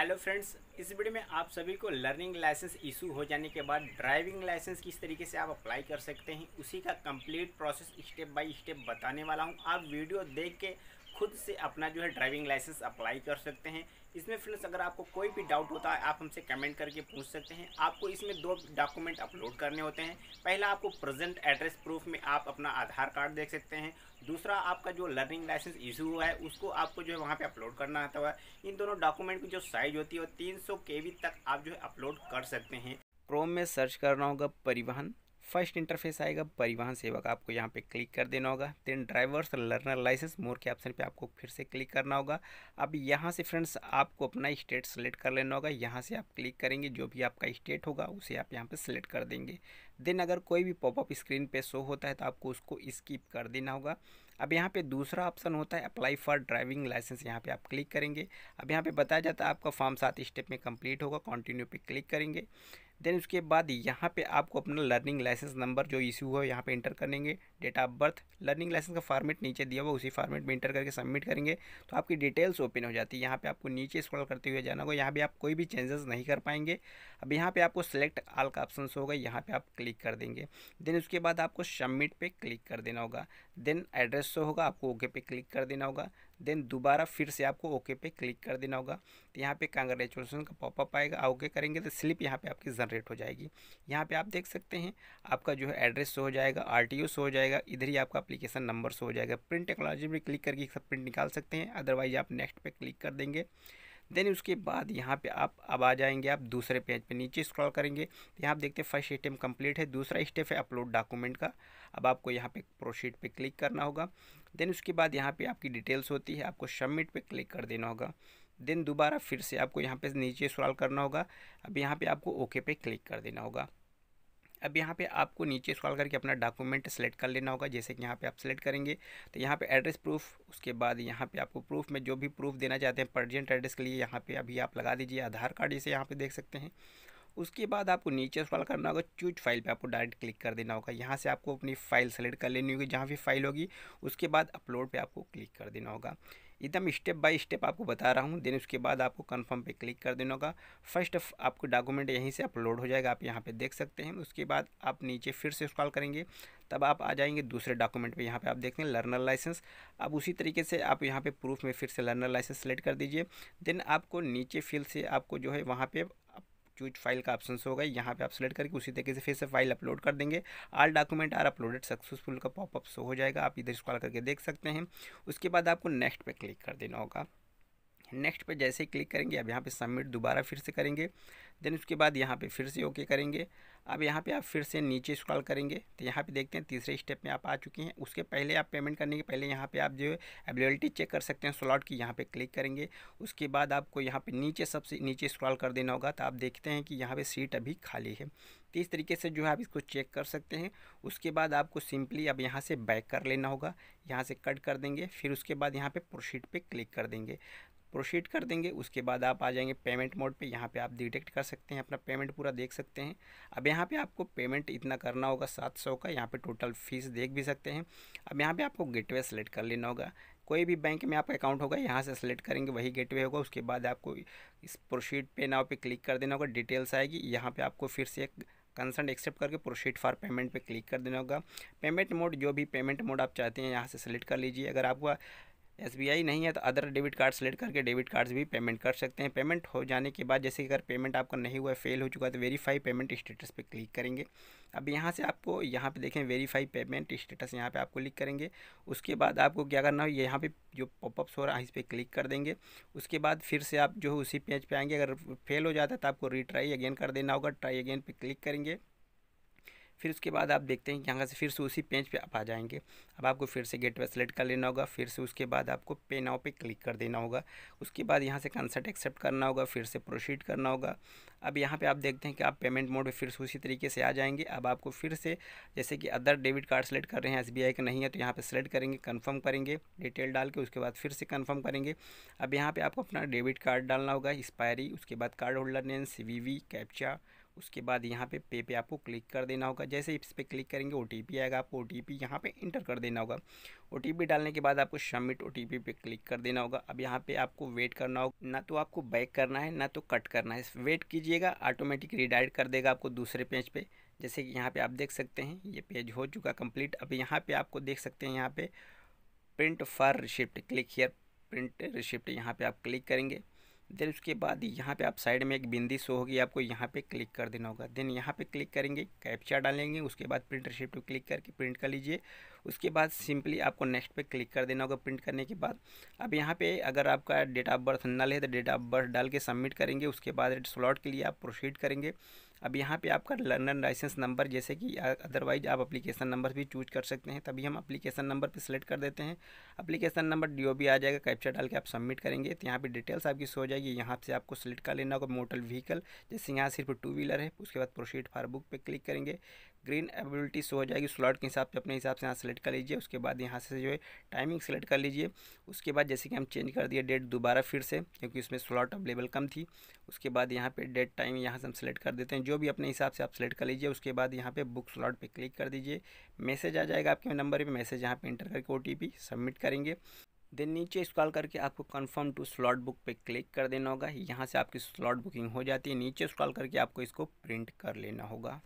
hello friends इस video में आप सभी को लर्निंग लाइसेंस इशू हो जाने के बाद ड्राइविंग लाइसेंस किस तरीके से आप अप्लाई कर सकते हैं उसी का complete process step by step बताने वाला हूं आप वीडियो देख के खुद से अपना जो है ड्राइविंग लाइसेंस अप्लाई कर सकते हैं इसमें फ्रेंड्स अगर आपको कोई भी डाउट होता है आप हमसे कमेंट करके पूछ सकते हैं आपको इसमें दो डॉक्यूमेंट अपलोड करने होते हैं पहला आपको प्रेजेंट एड्रेस प्रूफ में आप अपना आधार कार्ड देख सकते हैं दूसरा आपका जो लर्निंग लाइसेंस इशू हुआ है उसको आपको जो है वहाँ पे अपलोड करना आता हुआ इन दोनों डॉक्यूमेंट की जो साइज होती है वो तीन सौ तक आप जो है अपलोड कर सकते हैं क्रोम में सर्च करना होगा परिवहन फर्स्ट इंटरफेस आएगा परिवहन सेवा का आपको यहाँ पे क्लिक कर देना होगा then drivers learner licence more के ऑप्शन पे आपको फिर से क्लिक करना होगा अब यहाँ से फ्रेंड्स आपको अपना स्टेट सेलेक्ट कर लेना होगा यहाँ से आप क्लिक करेंगे जो भी आपका स्टेट होगा उसे आप यहाँ पे सेलेक्ट कर देंगे देन अगर कोई भी पॉपअप स्क्रीन पर शो होता है तो आपको उसको स्किप कर देना होगा अब यहाँ पे दूसरा ऑप्शन होता है अप्लाई फॉर ड्राइविंग लाइसेंस यहाँ पे आप क्लिक करेंगे अब यहाँ पे बताया जाता है आपका फॉर्म सात स्टेप में कंप्लीट होगा कंटिन्यू पे क्लिक करेंगे देन उसके बाद यहाँ पे आपको अपना लर्निंग लाइसेंस नंबर जो इशू है यहाँ पे इंटर करेंगे date of birth learning licence का फॉर्मेट नीचे दिया हुआ उसी फॉर्मेट में इंटर करके सबमिट करेंगे तो आपकी डिटेल्स ओपन हो जाती है यहाँ पे आपको नीचे स्क्रॉल करते हुए जाना होगा यहाँ पे आप कोई भी चेंजेस नहीं कर पाएंगे अब यहाँ पर आपको सेलेक्ट आल का ऑप्शन होगा यहाँ पर आप क्लिक कर देंगे देन उसके बाद आपको सबमिट पर क्लिक कर देना होगा देन एड्रेस होगा आपको ओके पे क्लिक कर देना होगा देन दोबारा फिर से आपको ओके पे क्लिक कर देना होगा तो यहाँ पे कांग्रेचुलेसन का पॉपअप आएगा ओके करेंगे तो स्लिप यहाँ पे आपकी जनरेट हो जाएगी यहाँ पे आप देख सकते हैं आपका जो है एड्रेस हो जाएगा आर टी हो जाएगा इधर ही आपका अप्लीकेशन नंबर हो जाएगा प्रिंट टेक्नोलॉजी में क्लिक करके सब प्रिंट निकाल सकते हैं अदरवाइज आप नेक्स्ट पर क्लिक कर देंगे देन उसके बाद यहाँ पे आप अब आ जाएंगे आप दूसरे पेज पे नीचे स्क्रॉल करेंगे तो यहाँ आप देखते हैं फर्स्ट स्टेप कंप्लीट है दूसरा स्टेप है अपलोड डॉक्यूमेंट का अब आपको यहाँ पे प्रोशीट पे क्लिक करना होगा देन उसके बाद यहाँ पे आपकी डिटेल्स होती है आपको सबमिट पे क्लिक कर देना होगा देन दोबारा फिर से आपको यहाँ पे नीचे स्क्रॉल करना होगा अब यहाँ पे आपको ओके पे क्लिक कर देना होगा अब यहाँ पे आपको नीचे स्क्रॉल करके अपना डॉक्यूमेंट सेलेक्ट कर लेना होगा जैसे कि यहाँ पे आप सेलेक्ट करेंगे तो यहाँ पे एड्रेस प्रूफ उसके बाद यहाँ पे आपको प्रूफ में जो भी प्रूफ देना चाहते हैं परजेंट एड्रेस के लिए यहाँ पे अभी आप लगा दीजिए आधार कार्ड जैसे यहाँ पे देख सकते हैं उसके बाद आपको नीचे स्क्रॉल करना होगा चूज फाइल पर आपको डायरेक्ट क्लिक कर देना होगा यहाँ से आपको अपनी फ़ाइल सेलेक्ट कर लेनी होगी जहाँ भी फाइल होगी उसके बाद अपलोड पर आपको क्लिक कर देना होगा एकदम स्टेप बाय स्टेप आपको बता रहा हूँ देन उसके बाद आपको कन्फर्म पे क्लिक कर देना होगा फर्स्ट आपको डॉक्यूमेंट यहीं से अपलोड हो जाएगा आप यहाँ पे देख सकते हैं उसके बाद आप नीचे फिर से स्क्रॉल करेंगे तब आप आ जाएंगे दूसरे डॉक्यूमेंट पे यहाँ पे आप देखें लर्नर लाइसेंस अब उसी तरीके से आप यहाँ पे प्रूफ में फिर से लर्नर लाइसेंस सेलेक्ट कर दीजिए देन आपको नीचे फिर से आपको जो है वहाँ पे चूज फाइल का ऑप्शन होगा यहाँ पे आप सेलेक्ट करके उसी तरीके से फिर से फाइल अपलोड कर देंगे all document are uploaded successful का पॉपअप शो हो जाएगा आप इधर स्क्रॉल करके देख सकते हैं उसके बाद आपको नेक्स्ट पे क्लिक कर देना होगा नेक्स्ट पर जैसे ही क्लिक करेंगे अब यहाँ पर सबमिट दोबारा फिर से करेंगे देन उसके बाद यहाँ पर फिर से ओके करेंगे अब यहाँ पे आप फिर से नीचे स्क्रॉल करेंगे तो यहाँ पे देखते हैं तीसरे स्टेप में आप आ चुके हैं उसके पहले आप पेमेंट करने के पहले यहाँ पे आप जो है अवेलेबिलिटी चेक कर सकते हैं स्लॉट की यहाँ पे क्लिक करेंगे उसके बाद आपको यहाँ पे नीचे सबसे नीचे स्क्रॉल कर देना होगा तो आप देखते हैं कि यहाँ पे सीट अभी खाली है तो इस तरीके से जो है आप इसको चेक कर सकते हैं उसके बाद आपको सिंपली अब यहाँ से बैक कर लेना होगा यहाँ से कट कर देंगे फिर उसके बाद यहाँ पे प्रोसीड पे क्लिक कर देंगे प्रोसीड कर देंगे उसके बाद आप आ जाएंगे पेमेंट मोड पे यहाँ पे आप डिटेक्ट कर सकते हैं अपना पेमेंट पूरा देख सकते हैं अब यहाँ पे आपको पेमेंट इतना करना होगा सात सौ का यहाँ पे टोटल फीस देख भी सकते हैं अब यहाँ पे आपको गेटवे सेलेक्ट कर लेना होगा कोई भी बैंक में आपका अकाउंट होगा यहाँ से सेलेक्ट करेंगे वही गेट होगा उसके बाद आपको इस प्रोशीड पे नाव पर क्लिक कर देना होगा डिटेल्स आएगी यहाँ पर आपको फिर से एक कंसर्न एक्सेप्ट करके प्रोशीड फॉर पेमेंट पे क्लिक कर देना होगा पेमेंट मोड जो भी पेमेंट मोड आप चाहते हैं यहाँ से सेलेक्ट कर लीजिए अगर आपका एस नहीं है तो अदर डेबिट कार्ड सेलेक्ट करके डेबिट कार्ड भी पेमेंट कर सकते हैं पेमेंट हो जाने के बाद जैसे अगर पेमेंट आपका नहीं हुआ है फेल हो चुका है तो वेरीफाई पेमेंट स्टेटस पे क्लिक करेंगे अब यहाँ से आपको यहाँ पे देखें वेरीफाई पेमेंट स्टेटस यहाँ पे आपको क्लिक करेंगे उसके बाद आपको क्या करना हो यहाँ पर जो पॉपअप्स हो रहा है इस पर क्लिक कर देंगे उसके बाद फिर से आप जो उसी पेज पे आएंगे अगर फेल हो जाता है तो आपको रिट्राई अगेन कर देना होगा ट्राई अगेन पर क्लिक करेंगे फिर उसके बाद आप देखते हैं कि यहाँ से फिर से उसी पेज पे आप आ जाएंगे अब आपको फिर से गेट पे सेलेक्ट कर लेना होगा फिर से उसके बाद आपको पे नाव पे क्लिक कर देना होगा उसके बाद यहाँ से कंसर्ट एक्सेप्ट करना होगा फिर से प्रोसीड करना होगा अब यहाँ पर आप देखते हैं कि आप पेमेंट मोड पर फिर से उसी तरीके से आ जाएंगे अब आपको फिर से जैसे कि अदर डेबिट कार्ड सेलेक्ट कर रहे हैं एस का नहीं है तो यहाँ पर सेलेक्ट करेंगे कन्फर्म करेंगे डिटेल डाल के उसके बाद फिर से कन्फर्म करेंगे अब यहाँ पर आपको अपना डेबिट कार्ड डालना होगा एक्सपायरी उसके बाद card holder name C V captcha उसके बाद यहाँ पे पे पे आपको क्लिक कर देना होगा जैसे इस पर क्लिक करेंगे ओ आएगा आपको ओ टी पी यहाँ पर इंटर कर देना होगा ओ डालने के बाद आपको सबमिट ओ टी पे क्लिक कर देना होगा अब यहाँ पे आपको वेट करना होगा ना तो आपको बैक करना है ना तो कट करना है वेट कीजिएगा ऑटोमेटिक रिडायरेक्ट कर देगा आपको दूसरे पेज पे जैसे कि यहाँ पर आप देख सकते हैं ये पेज हो चुका कंप्लीट अब यहाँ पर आपको देख सकते हैं यहाँ पर print for receipt click here print receipt यहाँ पर आप क्लिक करेंगे देन उसके बाद यहाँ पे आप साइड में एक बिंदी शो होगी आपको यहाँ पे क्लिक कर देना होगा देन यहाँ पे क्लिक करेंगे कैप्चा डालेंगे उसके बाद प्रिंटर शिफ्ट पर क्लिक करके प्रिंट कर लीजिए उसके बाद सिंपली आपको नेक्स्ट पे क्लिक कर देना होगा प्रिंट करने के बाद अब यहाँ पे अगर आपका डेट ऑफ बर्थ नल है तो डेट ऑफ बर्थ डाल के सबमिट करेंगे उसके बाद स्लॉट के लिए आप प्रोसीड करेंगे अब यहाँ पे आपका लर्नर लाइसेंस नंबर जैसे कि अदरवाइज आप अप्लीकेशन नंबर भी चूज कर सकते हैं तभी हम अप्लीकेशन नंबर पे सेलेक्ट कर देते हैं अप्लीकेशन नंबर डी आ जाएगा कैप्चर डाल के आप सबमिट करेंगे तो यहाँ पे डिटेल्स आपकी सो जाएगी यहाँ से आपको सेलेक्ट कर लेना होगा मोटर व्हीकल जैसे यहाँ सिर्फ टू व्हीलर है उसके बाद प्रोसीड फार बुक पर क्लिक करेंगे ग्रीन एबिलिटी शो हो जाएगी स्लॉट के हिसाब से अपने हिसाब से यहाँ सेलेक्ट कर लीजिए उसके बाद यहाँ से जो है टाइमिंग सेलेक्ट कर लीजिए उसके बाद जैसे कि हम चेंज कर दिए डेट दोबारा फिर से क्योंकि उसमें स्लॉट अवेलेबल कम थी उसके बाद यहाँ पर डेट टाइम यहाँ से हम सेलेक्ट कर देते हैं जो भी अपने हिसाब से आप सेलेक्ट कर लीजिए उसके बाद यहाँ पर बुक स्लॉट पर क्लिक कर दीजिए मैसेज आ जाएगा आपके नंबर पर मैसेज यहाँ पर इंटर करके ओ सबमिट करेंगे देन नीचे स्क्रॉल करके आपको कंफर्म टू स्लॉट बुक पे क्लिक कर देना होगा यहाँ से आपकी स्लॉट बुकिंग हो जाती है नीचे स्क्रॉल करके आपको इसको प्रिंट कर लेना होगा